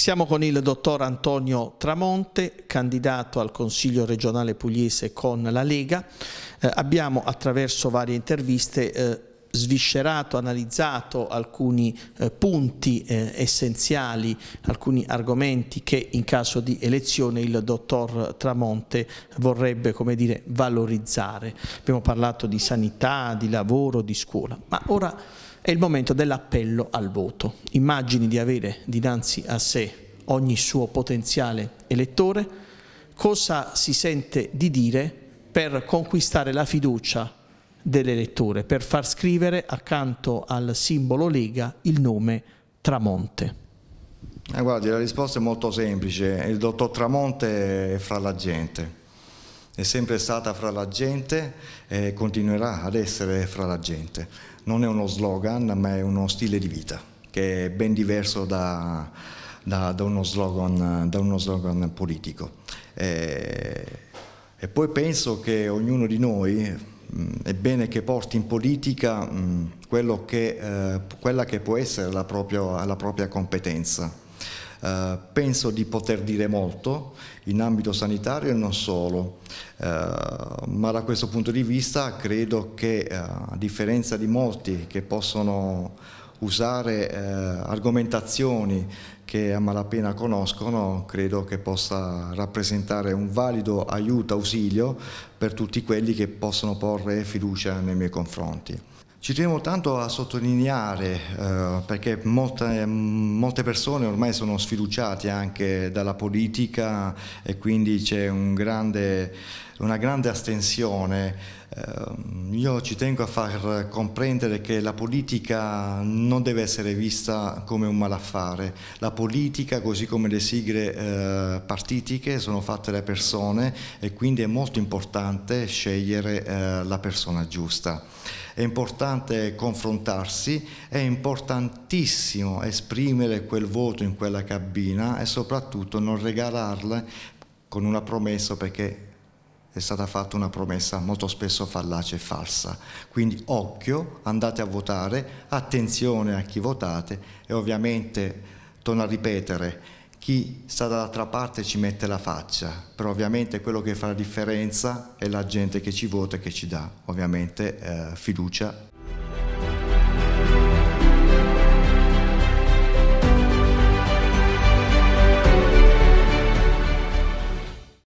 Siamo con il dottor Antonio Tramonte, candidato al Consiglio regionale pugliese con la Lega. Eh, abbiamo attraverso varie interviste eh, sviscerato, analizzato alcuni eh, punti eh, essenziali, alcuni argomenti che in caso di elezione il dottor Tramonte vorrebbe dire, valorizzare. Abbiamo parlato di sanità, di lavoro, di scuola, ma ora è il momento dell'appello al voto. Immagini di avere dinanzi a sé ogni suo potenziale elettore, cosa si sente di dire per conquistare la fiducia delle letture per far scrivere accanto al simbolo Lega il nome Tramonte. Eh, guardi, la risposta è molto semplice, il dottor Tramonte è fra la gente, è sempre stata fra la gente e continuerà ad essere fra la gente. Non è uno slogan, ma è uno stile di vita che è ben diverso da, da, da, uno, slogan, da uno, slogan, politico. E, eh, e poi penso che ognuno di noi, è bene che porti in politica che, eh, quella che può essere la, proprio, la propria competenza. Uh, penso di poter dire molto in ambito sanitario e non solo, uh, ma da questo punto di vista credo che uh, a differenza di molti che possono usare eh, argomentazioni che a malapena conoscono, credo che possa rappresentare un valido aiuto, ausilio per tutti quelli che possono porre fiducia nei miei confronti. Ci teniamo tanto a sottolineare, eh, perché molte, molte, persone ormai sono sfiduciate anche dalla politica e quindi c'è un grande una grande astensione. Ehm, io ci tengo a far comprendere che la politica non deve essere vista come un malaffare. La politica, così come le sigle eh, partitiche, sono fatte da persone e quindi è molto importante scegliere eh, la persona giusta. È importante confrontarsi, è importantissimo esprimere quel voto in quella cabina e soprattutto non regalarle con una promessa perché è stata fatta una promessa molto spesso fallace e falsa. Quindi occhio, andate a votare, attenzione a chi votate e ovviamente, torno a ripetere, chi sta dall'altra parte ci mette la faccia, però ovviamente quello che fa la differenza è la gente che ci vota e che ci dà ovviamente eh, fiducia